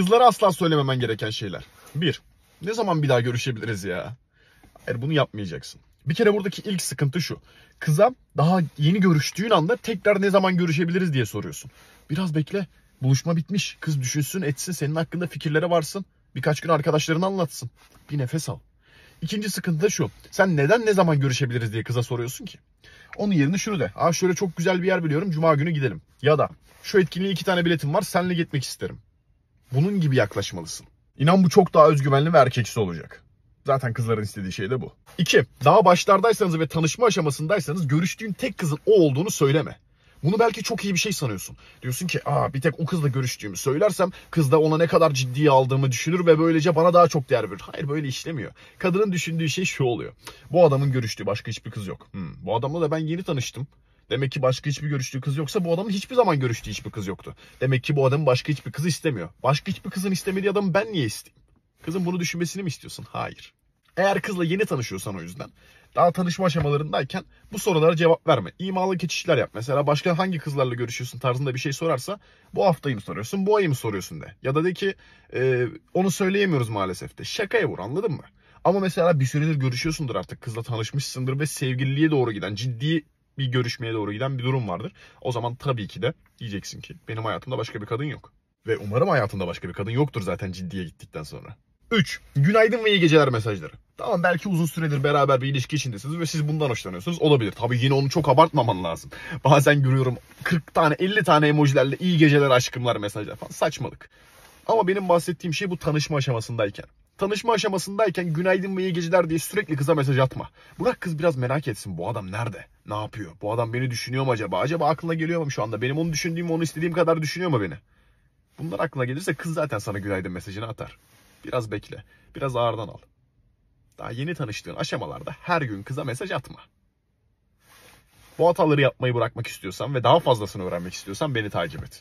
Kızlara asla söylememen gereken şeyler. Bir, ne zaman bir daha görüşebiliriz ya? Hayır bunu yapmayacaksın. Bir kere buradaki ilk sıkıntı şu. Kıza daha yeni görüştüğün anda tekrar ne zaman görüşebiliriz diye soruyorsun. Biraz bekle. Buluşma bitmiş. Kız düşünsün etsin senin hakkında fikirlere varsın. Birkaç gün arkadaşlarına anlatsın. Bir nefes al. İkinci sıkıntı da şu. Sen neden ne zaman görüşebiliriz diye kıza soruyorsun ki? Onun yerine şunu de. Aa şöyle çok güzel bir yer biliyorum. Cuma günü gidelim. Ya da şu etkinliğe iki tane biletim var. Senle gitmek isterim. Bunun gibi yaklaşmalısın. İnan bu çok daha özgüvenli ve erkeksi olacak. Zaten kızların istediği şey de bu. 2. Daha başlardaysanız ve tanışma aşamasındaysanız görüştüğün tek kızın o olduğunu söyleme. Bunu belki çok iyi bir şey sanıyorsun. Diyorsun ki Aa, bir tek o kızla görüştüğümü söylersem kız da ona ne kadar ciddiye aldığımı düşünür ve böylece bana daha çok değer verir. Hayır böyle işlemiyor. Kadının düşündüğü şey şu oluyor. Bu adamın görüştüğü başka hiçbir kız yok. Hmm, bu adamla da ben yeni tanıştım. Demek ki başka hiçbir görüştüğü kız yoksa bu adamın hiçbir zaman görüştüğü hiçbir kız yoktu. Demek ki bu adam başka hiçbir kızı istemiyor. Başka hiçbir kızın istemediği adamı ben niye isteyeyim? Kızın bunu düşünmesini mi istiyorsun? Hayır. Eğer kızla yeni tanışıyorsan o yüzden daha tanışma aşamalarındayken bu sorulara cevap verme. İmalı geçişler yap. Mesela başka hangi kızlarla görüşüyorsun tarzında bir şey sorarsa bu haftayı mı soruyorsun, bu ayı mı soruyorsun de. Ya da de ki e, onu söyleyemiyoruz maalesef de. Şakaya vur anladın mı? Ama mesela bir süredir görüşüyorsundur artık kızla tanışmışsındır ve sevgililiğe doğru giden ciddi bir görüşmeye doğru giden bir durum vardır. O zaman tabii ki de diyeceksin ki benim hayatımda başka bir kadın yok. Ve umarım hayatında başka bir kadın yoktur zaten ciddiye gittikten sonra. 3. Günaydın ve iyi geceler mesajları. Tamam belki uzun süredir beraber bir ilişki içindesiniz ve siz bundan hoşlanıyorsunuz. Olabilir. Tabii yine onu çok abartmaman lazım. Bazen görüyorum 40 tane 50 tane emojilerle iyi geceler aşkımlar mesajlar falan. Saçmalık. Ama benim bahsettiğim şey bu tanışma aşamasındayken tanışma aşamasındayken günaydın ve iyi geceler diye sürekli kıza mesaj atma. Bırak kız biraz merak etsin bu adam nerede? Ne yapıyor? Bu adam beni düşünüyor mu acaba? Acaba aklına geliyor mu şu anda? Benim onu düşündüğüm, onu istediğim kadar düşünüyor mu beni? Bunlar aklına gelirse kız zaten sana günaydın mesajını atar. Biraz bekle. Biraz ağırdan al. Daha yeni tanıştığın aşamalarda her gün kıza mesaj atma. Bu hataları yapmayı bırakmak istiyorsan ve daha fazlasını öğrenmek istiyorsan beni takip et.